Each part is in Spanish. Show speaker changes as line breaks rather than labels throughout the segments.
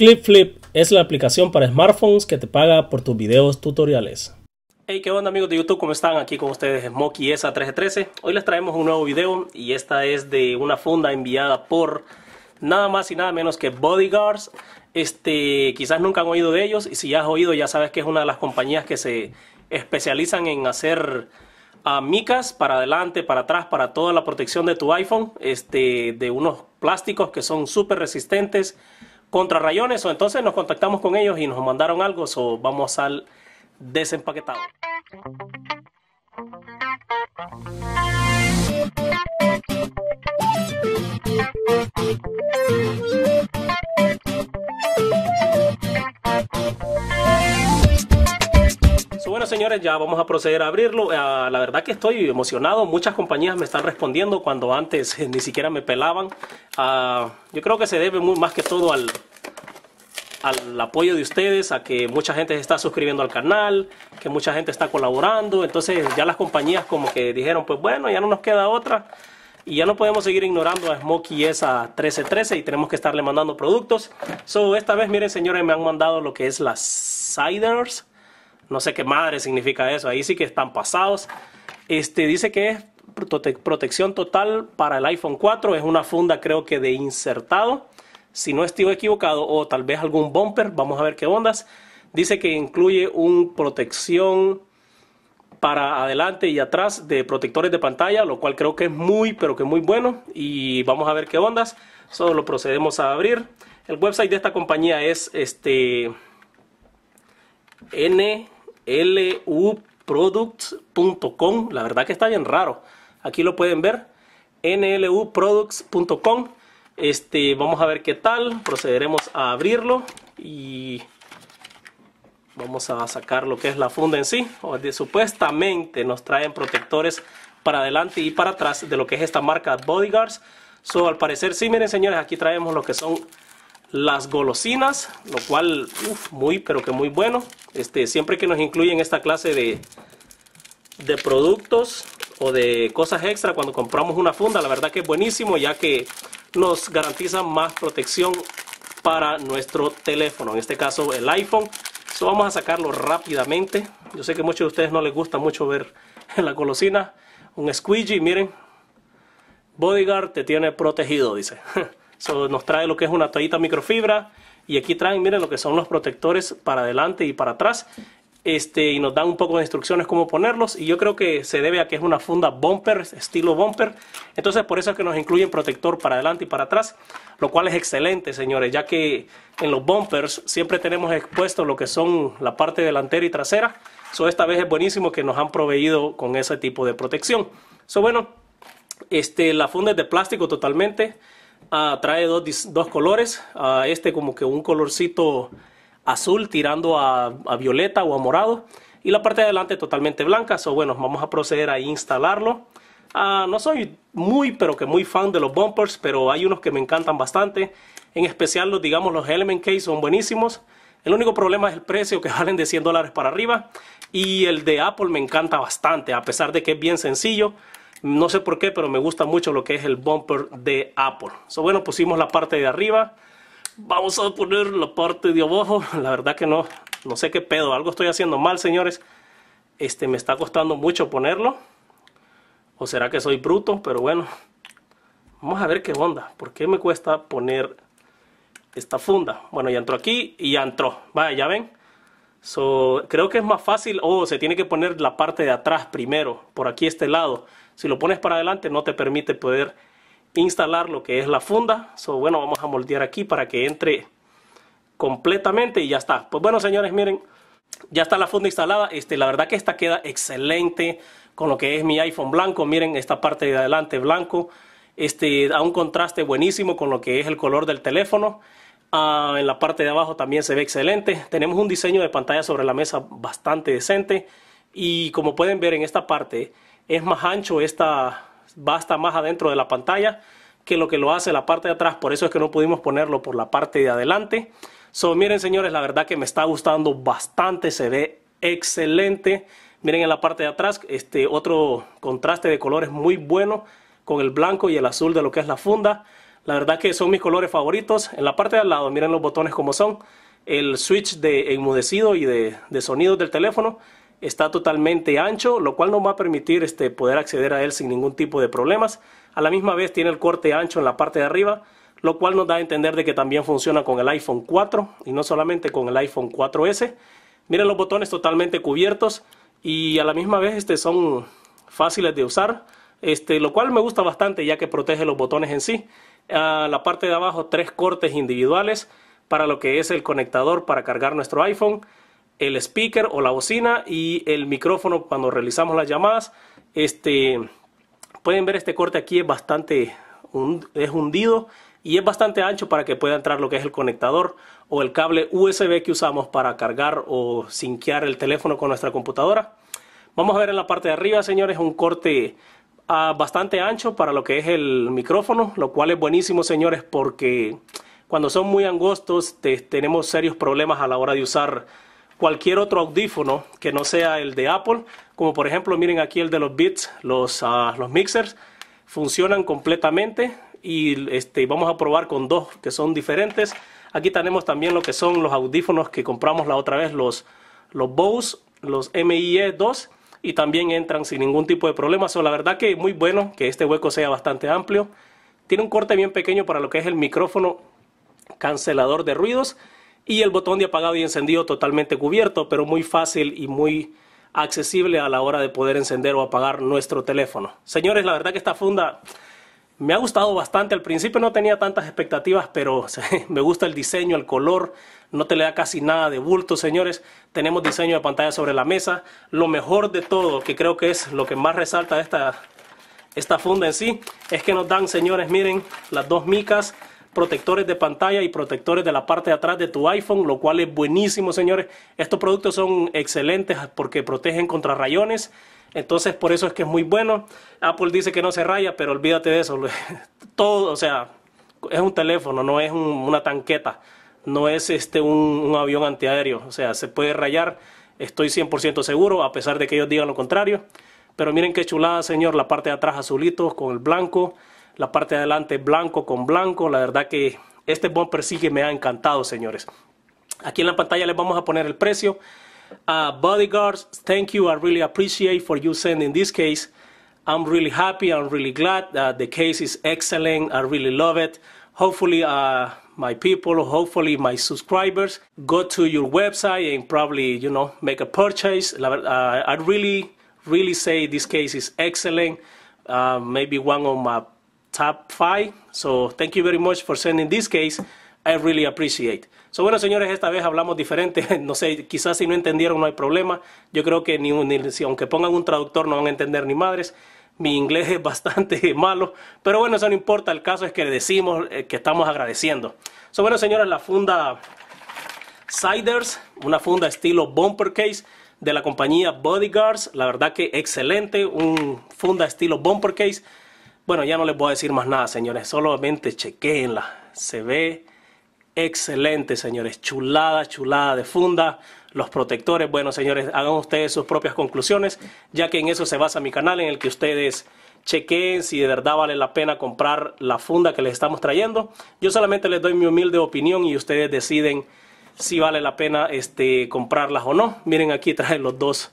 ClipFlip es la aplicación para smartphones que te paga por tus videos tutoriales. Hey, qué onda amigos de YouTube, ¿cómo están? Aquí con ustedes Smokey ESA 1313. Hoy les traemos un nuevo video y esta es de una funda enviada por nada más y nada menos que Bodyguards. Este, quizás nunca han oído de ellos y si ya has oído ya sabes que es una de las compañías que se especializan en hacer Amicas ah, para adelante, para atrás, para toda la protección de tu iPhone, este, de unos plásticos que son súper resistentes contra rayones, o entonces nos contactamos con ellos y nos mandaron algo, o vamos al desempaquetado. señores, ya vamos a proceder a abrirlo. Ah, la verdad que estoy emocionado. Muchas compañías me están respondiendo cuando antes ni siquiera me pelaban. Ah, yo creo que se debe más que todo al, al apoyo de ustedes, a que mucha gente se está suscribiendo al canal, que mucha gente está colaborando. Entonces ya las compañías como que dijeron, pues bueno, ya no nos queda otra. Y ya no podemos seguir ignorando a Smokey esa 1313 y tenemos que estarle mandando productos. So, esta vez, miren señores, me han mandado lo que es las Ciders no sé qué madre significa eso. Ahí sí que están pasados. Este dice que es protección total para el iPhone 4. Es una funda, creo que de insertado. Si no estoy equivocado, o tal vez algún bumper. Vamos a ver qué ondas. Dice que incluye un protección para adelante y atrás de protectores de pantalla, lo cual creo que es muy, pero que muy bueno. Y vamos a ver qué ondas. Solo lo procedemos a abrir. El website de esta compañía es este N luproducts.com La verdad que está bien raro. Aquí lo pueden ver. nluproducts.com. Este, vamos a ver qué tal. Procederemos a abrirlo y vamos a sacar lo que es la funda en sí. O supuestamente nos traen protectores para adelante y para atrás de lo que es esta marca Bodyguards. So, al parecer, sí, miren señores, aquí traemos lo que son las golosinas, lo cual, uff, muy, pero que muy bueno. Este, siempre que nos incluyen esta clase de, de productos o de cosas extra cuando compramos una funda, la verdad que es buenísimo ya que nos garantiza más protección para nuestro teléfono, en este caso el iPhone. Eso vamos a sacarlo rápidamente. Yo sé que a muchos de ustedes no les gusta mucho ver en la golosina un squeegee, miren. Bodyguard te tiene protegido, dice. So, nos trae lo que es una toallita microfibra y aquí traen, miren lo que son los protectores para adelante y para atrás. Este, y nos dan un poco de instrucciones cómo ponerlos y yo creo que se debe a que es una funda bumper, estilo bumper, entonces por eso es que nos incluyen protector para adelante y para atrás, lo cual es excelente señores, ya que en los bumpers siempre tenemos expuesto lo que son la parte delantera y trasera, eso esta vez es buenísimo que nos han proveído con ese tipo de protección. So bueno, este, la funda es de plástico totalmente, Ah, trae dos, colores, ah, este como que un colorcito azul tirando a, violeta o a morado y la parte de adelante totalmente blanca, so bueno, vamos a proceder a instalarlo. Ah, no soy muy pero que muy fan de los bumpers, pero hay unos que me encantan bastante, en especial los digamos los Element Case son buenísimos. El único problema es el precio, que valen de 100 dólares para arriba. Y el de Apple me encanta bastante, a pesar de que es bien sencillo. No sé por qué, pero me gusta mucho lo que es el bumper de Apple. So, bueno, pusimos la parte de arriba. Vamos a poner la parte de abajo. La verdad que no, no sé qué pedo. Algo estoy haciendo mal, señores. Este, me está costando mucho ponerlo. O será que soy bruto, pero bueno. Vamos a ver qué onda. ¿Por qué me cuesta poner esta funda? Bueno, ya entró aquí y ya entró. Vaya, ya ven. So, creo que es más fácil. o oh, se tiene que poner la parte de atrás primero. Por aquí, este lado. Si lo pones para adelante no te permite poder instalar lo que es la funda. So, bueno, vamos a moldear aquí para que entre completamente y ya está. Pues bueno, señores, miren, ya está la funda instalada. Este, la verdad que esta queda excelente con lo que es mi iPhone blanco. Miren esta parte de adelante blanco. Este, da un contraste buenísimo con lo que es el color del teléfono. Ah, en la parte de abajo también se ve excelente. Tenemos un diseño de pantalla sobre la mesa bastante decente. Y como pueden ver en esta parte, es más ancho, esta basta más adentro de la pantalla que lo que lo hace la parte de atrás, por eso es que no pudimos ponerlo por la parte de adelante. So, miren señores, la verdad que me está gustando bastante, se ve excelente. Miren en la parte de atrás, este otro contraste de colores muy bueno con el blanco y el azul de lo que es la funda. La verdad que son mis colores favoritos. En la parte de al lado, miren los botones como son. El switch de enmudecido y de, de del teléfono está totalmente ancho, lo cual nos va a permitir este, poder acceder a él sin ningún tipo de problemas. A la misma vez tiene el corte ancho en la parte de arriba, lo cual nos da a entender de que también funciona con el iPhone 4 y no solamente con el iPhone 4S. Miren los botones totalmente cubiertos y a la misma vez este, son fáciles de usar, este, lo cual me gusta bastante ya que protege los botones en sí. A la parte de abajo tres cortes individuales para lo que es el conectador para cargar nuestro iPhone el speaker o la bocina y el micrófono cuando realizamos las llamadas. Este, pueden ver este corte aquí es bastante es hundido y es bastante ancho para que pueda entrar lo que es el conectador o el cable USB que usamos para cargar o sinquear el teléfono con nuestra computadora. Vamos a ver en la parte de arriba, señores, un corte ah, bastante ancho para lo que es el micrófono, lo cual es buenísimo, señores, porque cuando son muy angostos tenemos serios problemas a la hora de usar cualquier otro audífono que no sea el de Apple, como por ejemplo miren aquí el de los Beats, los, ah, mixers, funcionan completamente y este, vamos a probar con dos que son diferentes. Aquí tenemos también lo que son los audífonos que compramos la otra vez, los, los Bose, los MIE 2 y también entran sin ningún tipo de problema. So, la verdad que es muy bueno que este hueco sea bastante amplio. Tiene un corte bien pequeño para lo que es el micrófono cancelador de ruidos y el botón de apagado y encendido totalmente cubierto, pero muy fácil y muy accesible a la hora de poder encender o apagar nuestro teléfono. Señores, la verdad que esta funda me ha gustado bastante. Al principio no tenía tantas expectativas, pero me gusta el diseño, el color. No te le da casi nada de bulto, señores. Tenemos diseño de pantalla sobre la mesa. Lo mejor de todo, que creo que es lo que más resalta esta, esta funda en sí, es que nos dan, señores, miren, las dos micas protectores de pantalla y protectores de la parte de atrás de tu iPhone, lo cual es buenísimo, señores. Estos productos son excelentes porque protegen contra rayones. Entonces, por eso es que es muy bueno. Apple dice que no se raya, pero olvídate de eso. Todo, o sea, es un teléfono, no es una tanqueta, no es este un, un, avión antiaéreo. O sea, se puede rayar, estoy 100% seguro, a pesar de que ellos digan lo contrario. Pero miren qué chulada, señor, la parte de atrás azulito con el blanco la parte de adelante blanco con blanco. La verdad que este bumper persigue me ha encantado, señores. Aquí en la pantalla les vamos a poner el precio. Uh, bodyguards, thank you. I really appreciate for you sending this case. I'm really happy. I'm really glad. that the case is excellent. I really love it. Hopefully, uh, my people, hopefully my subscribers go to your website and probably, you know, make a purchase. Uh, I really, really say this case is excellent. maybe one of my So thank you very much for sending this case. I really appreciate. So bueno, señores, esta vez hablamos diferente. No sé, quizás si no entendieron no hay problema. Yo creo que ni, aunque pongan un traductor no van a entender ni madres. Mi inglés es bastante malo, pero bueno, eso no importa. El caso es que decimos eh, que estamos agradeciendo. So bueno, señores, la funda Siders, una funda estilo bumper case de la compañía Bodyguards. La verdad que excelente, un funda estilo bumper case. Bueno, ya no les voy a decir más nada, señores. Solamente chequeenla. Se ve excelente, señores. Chulada, chulada de funda. Los protectores, bueno, señores, hagan ustedes sus propias conclusiones, ya que en eso se basa mi canal, en el que ustedes chequeen si de verdad vale la pena comprar la funda que les estamos trayendo. Yo solamente les doy mi humilde opinión y ustedes deciden si vale la pena este, comprarlas o no. Miren aquí traen los dos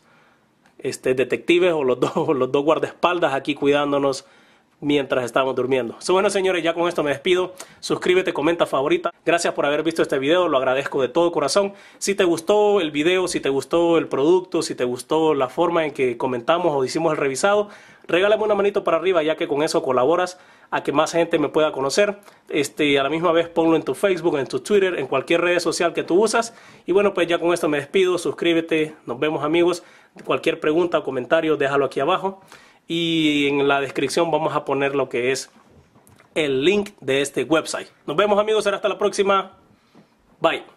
este, detectives o los dos, los dos guardaespaldas aquí cuidándonos mientras estábamos durmiendo. bueno señores, ya con esto me despido. Suscríbete, comenta, favorita. Gracias por haber visto este video, lo agradezco de todo corazón. Si te gustó el video, si te gustó el producto, si te gustó la forma en que comentamos o hicimos el revisado, regálame una manito para arriba ya que con eso colaboras a que más gente me pueda conocer. Este, a la misma vez ponlo en tu Facebook, en tu Twitter, en cualquier red social que tú usas. Y bueno, pues ya con esto me despido. Suscríbete, nos vemos amigos. Cualquier pregunta o comentario, déjalo aquí abajo y en la descripción vamos a poner lo que es el link de este website. Nos vemos amigos, hasta la próxima. Bye.